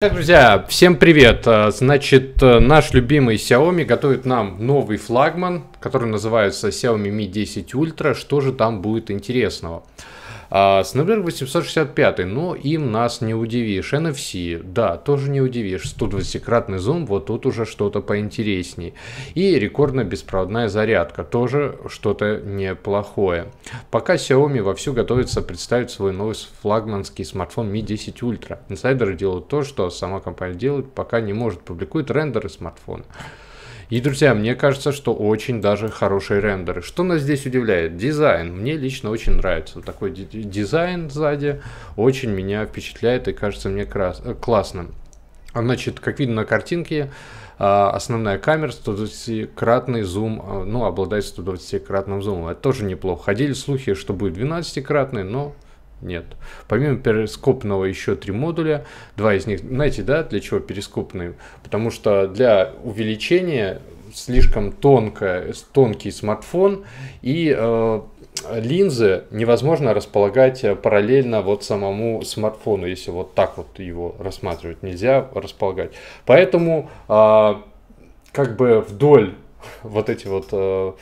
Так, друзья, всем привет! А, значит, э, наш любимый Xiaomi готовит нам новый флагман, который называется Xiaomi Mi 10 Ultra. Что же там будет интересного? А Snapdragon 865, но им нас не удивишь. NFC, да, тоже не удивишь. 120-кратный зум, вот тут уже что-то поинтереснее. И рекордная беспроводная зарядка, тоже что-то неплохое. Пока Xiaomi вовсю готовится представить свой новый флагманский смартфон Mi 10 Ultra. Инсайдеры делают то, что сама компания делает, пока не может, публикует рендеры смартфона. И, друзья, мне кажется, что очень даже хорошие рендеры. Что нас здесь удивляет? Дизайн. Мне лично очень нравится. Вот такой дизайн сзади очень меня впечатляет и кажется мне крас э, классным. А, значит, как видно на картинке, а, основная камера 120-кратный зум, а, ну, обладает 120-кратным зумом. Это тоже неплохо. Ходили слухи, что будет 12-кратный, но нет. Помимо перископного еще три модуля. Два из них, знаете, да, для чего перископные? Потому что для увеличения слишком тонкая, тонкий смартфон и э, линзы невозможно располагать э, параллельно вот самому смартфону, если вот так вот его рассматривать нельзя располагать. Поэтому э, как бы вдоль вот эти вот э,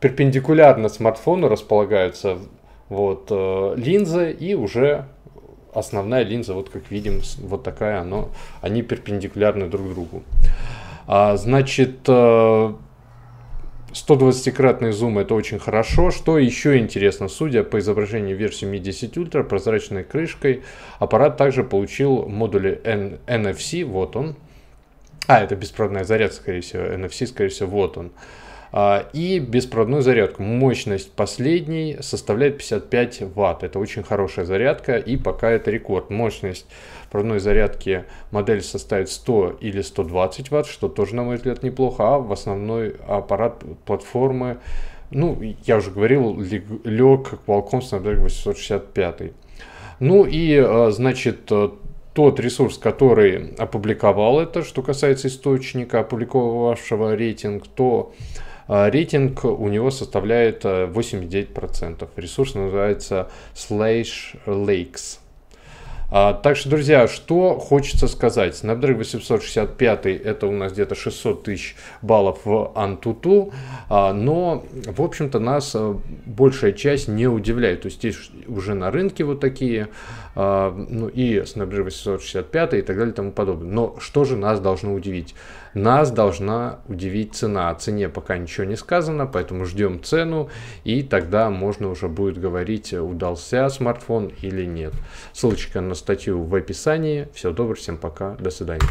перпендикулярно смартфону располагаются вот э, линзы и уже основная линза, вот как видим, вот такая, она, они перпендикулярны друг другу. А, значит, 120-кратный э, зум это очень хорошо. Что еще интересно, судя по изображению версии Mi 10 Ultra прозрачной крышкой, аппарат также получил модули N NFC, вот он. А, это беспроводная зарядка, скорее всего, NFC, скорее всего, вот он. А, и беспроводную зарядку. Мощность последней составляет 55 ватт. Это очень хорошая зарядка и пока это рекорд. Мощность проводной зарядки модель составит 100 или 120 ватт, что тоже, на мой взгляд, неплохо. А в основной аппарат платформы, ну, я уже говорил, лег Qualcomm Snapdragon 865. Ну и, а, значит, э, тот ресурс, который опубликовал это, что касается источника, опубликовавшего рейтинг, то э, а, рейтинг у него составляет 89%. Э, Ресурс называется Slash Lakes. А, так что, друзья, что хочется сказать. Snapdragon 865 это у нас где-то 600 тысяч баллов в Antutu, а, но, в общем-то, нас э, большая часть не удивляет. То есть здесь уже на рынке вот такие а, ну и снабжение 865 и так далее и тому подобное. Но что же нас должно удивить? Нас должна удивить цена. О цене пока ничего не сказано, поэтому ждем цену, и тогда можно уже будет говорить, удался смартфон или нет. Ссылочка на статью в описании. Всего доброго, всем пока, до свидания.